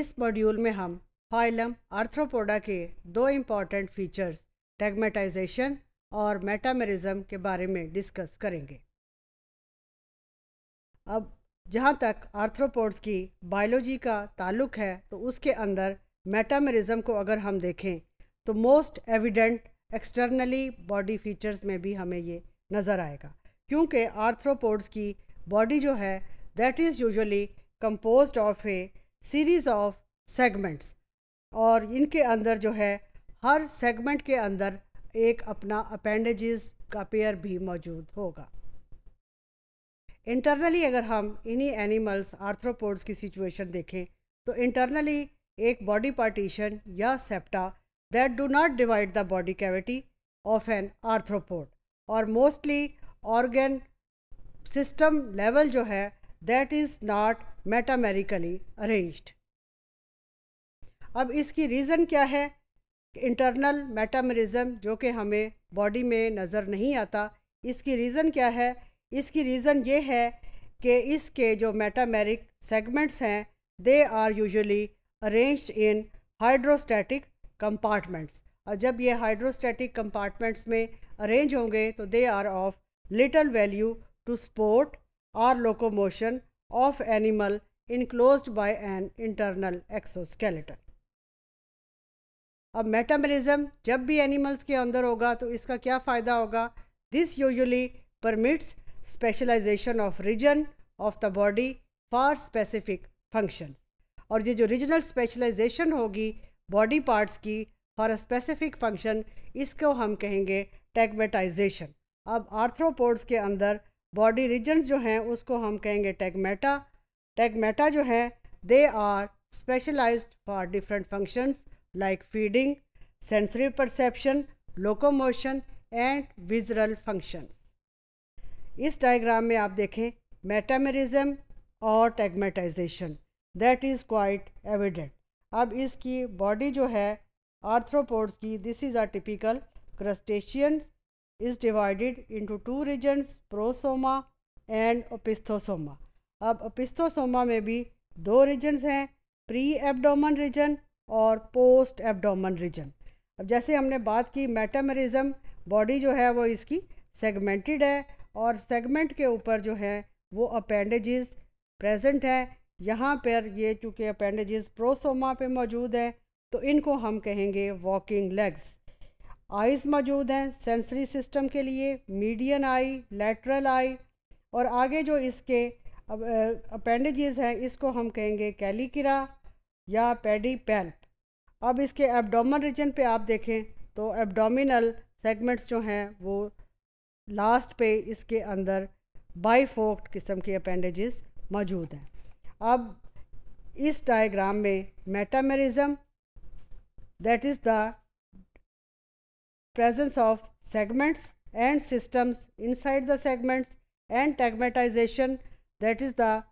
इस मॉड्यूल में हम फाइलम आर्थ्रोपोडा के दो इम्पॉर्टेंट फीचर्स टैगमेटाइजेशन और मेटामेरिज्म के बारे में डिस्कस करेंगे अब जहाँ तक आर्थ्रोपोड्स की बायोलॉजी का ताल्लुक है तो उसके अंदर मेटामेरिज्म को अगर हम देखें तो most evident externally body features में भी हमें ये नज़र आएगा क्योंकि आर्थ्रोपोड्स की बॉडी जो है that is usually compose of a series of segments और इनके अंदर जो है हर सेगमेंट के अंदर एक अपना अपेंडेजेस का पेयर भी मौजूद होगा इंटरनली अगर हम इन्हीं एनिमल्स आर्थ्रोपोड्स की सिचुएशन देखें तो इंटरनली एक बॉडी पार्टीशन या septa that do not divide the body cavity of an arthropod और मोस्टली ऑर्गेन सिस्टम लेवल जो है that is not metamerically arrange अब इसकी रीज़न क्या है इंटरनल मेटामरिज्म जो कि हमें बॉडी में नज़र नहीं आता इसकी रीज़न क्या है इसकी रीज़न ये है कि इसके जो मेटामेरिक सेगमेंट्स हैं they are usually arranged in hydrostatic compartments और जब ये हाइड्रोस्टैटिक कंपार्टमेंट्स में अरेंज होंगे तो they are of little value to support or locomotion of animal enclose by an internal exoskeleton अब मेटाबॉलिज्म जब भी एनिमल्स के अंदर होगा तो इसका क्या फ़ायदा होगा this usually permits specialization of region of the body for specific functions और ये जो रीजनल स्पेशलाइजेशन होगी बॉडी पार्ट्स की फॉर अ स्पेसिफिक फंक्शन इसको हम कहेंगे टैगमेटाइजेशन अब आर्थ्रोपोड्स के अंदर बॉडी रीजन्स जो हैं उसको हम कहेंगे टैगमेटा टैगमेटा जो है they are specialized for different functions like feeding sensory perception locomotion and visceral functions इस डायग्राम में आप देखें मेटामेरिज्म और tagmatization that is quite evident अब इसकी बॉडी जो है आर्थ्रोपोड्स की this is are typical crustaceans is divided into two regions prosoma and opisthosoma अब ओपिस्थोसोमा में भी दो रीजन्स हैं प्री एबडोमन रीजन और पोस्ट एबडोमन रीजन अब जैसे हमने बात की मेटामरिज्म बॉडी जो है वो इसकी सेगमेंटेड है और सेगमेंट के ऊपर जो है वो अपेंडेजेस प्रेजेंट हैं यहाँ पर ये चूँकि अपेंडेजेस प्रोसोमा पे मौजूद है तो इनको हम कहेंगे वॉकिंग लेग्स आइज़ मौजूद हैं सेंसरी सिस्टम के लिए मीडियन आई लेटरल आई और आगे जो इसके अपेंडेजेस हैं इसको हम कहेंगे कैलिकिरा या पेडी पेल्प अब इसके एब्डोमन रीजन पे आप देखें तो एब्डोमिनल सेगमेंट्स जो हैं वो लास्ट पे इसके अंदर बाईफोक्ट किस्म के अपेंडेजेस मौजूद हैं अब इस डायग्राम में metamerism that is the presence of segments and systems inside the segments and tagmatization that is the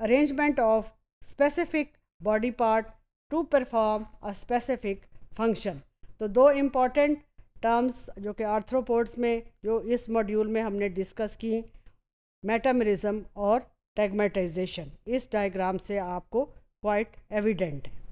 arrangement of specific body part to perform a specific function तो दो इम्पॉर्टेंट टर्म्स जो कि arthropods में जो इस module में हमने discuss की मेटामरिज्म और टैगमेटाइजेशन इस डायग्राम से आपको क्वाइट एविडेंट है